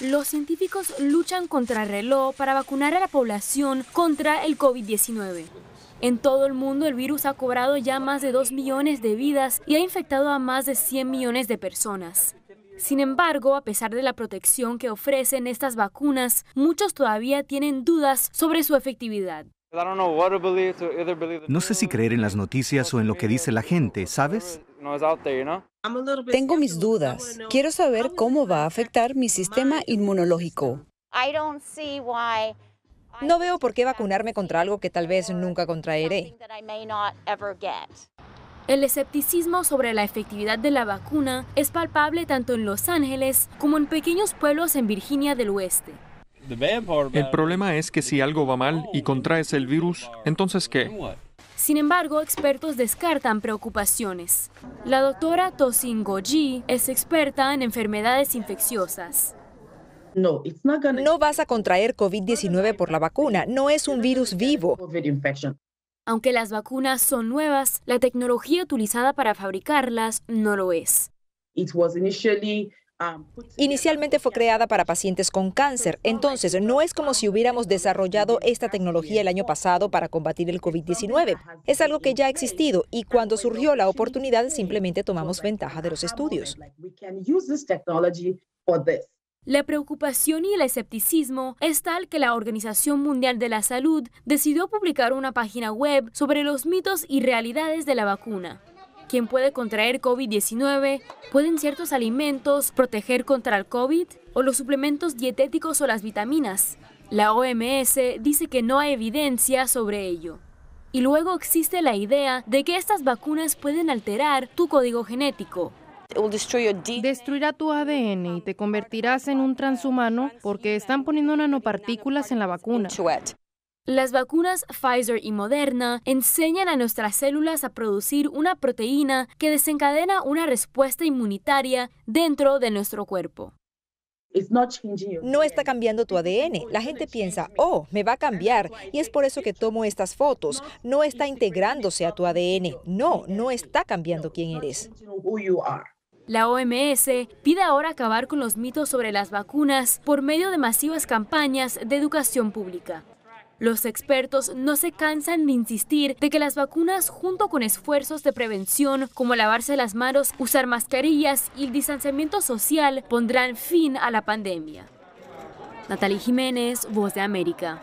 Los científicos luchan contra el reloj para vacunar a la población contra el COVID-19. En todo el mundo el virus ha cobrado ya más de 2 millones de vidas y ha infectado a más de 100 millones de personas. Sin embargo, a pesar de la protección que ofrecen estas vacunas, muchos todavía tienen dudas sobre su efectividad. No sé si creer en las noticias o en lo que dice la gente, ¿sabes? Tengo mis dudas. Quiero saber cómo va a afectar mi sistema inmunológico. No veo por qué vacunarme contra algo que tal vez nunca contraeré. El escepticismo sobre la efectividad de la vacuna es palpable tanto en Los Ángeles como en pequeños pueblos en Virginia del Oeste. El problema es que si algo va mal y contraes el virus, entonces ¿qué? Sin embargo, expertos descartan preocupaciones. La doctora Tosin Goji es experta en enfermedades infecciosas. No, no vas a contraer COVID-19 por la vacuna, no es un virus vivo. Aunque las vacunas son nuevas, la tecnología utilizada para fabricarlas no lo es. Ah, pues Inicialmente fue creada para pacientes con cáncer, entonces no es como si hubiéramos desarrollado esta tecnología el año pasado para combatir el COVID-19. Es algo que ya ha existido y cuando surgió la oportunidad simplemente tomamos ventaja de los estudios. La preocupación y el escepticismo es tal que la Organización Mundial de la Salud decidió publicar una página web sobre los mitos y realidades de la vacuna. ¿Quién puede contraer COVID-19, pueden ciertos alimentos proteger contra el COVID o los suplementos dietéticos o las vitaminas. La OMS dice que no hay evidencia sobre ello. Y luego existe la idea de que estas vacunas pueden alterar tu código genético, Destruirá tu ADN y te convertirás en un transhumano porque están poniendo nanopartículas en la vacuna. Las vacunas Pfizer y Moderna enseñan a nuestras células a producir una proteína que desencadena una respuesta inmunitaria dentro de nuestro cuerpo. No está cambiando tu ADN. La gente piensa, oh, me va a cambiar. Y es por eso que tomo estas fotos. No está integrándose a tu ADN. No, no está cambiando quién eres. La OMS pide ahora acabar con los mitos sobre las vacunas por medio de masivas campañas de educación pública. Los expertos no se cansan de insistir de que las vacunas, junto con esfuerzos de prevención como lavarse las manos, usar mascarillas y el distanciamiento social, pondrán fin a la pandemia. Natalie Jiménez, Voz de América.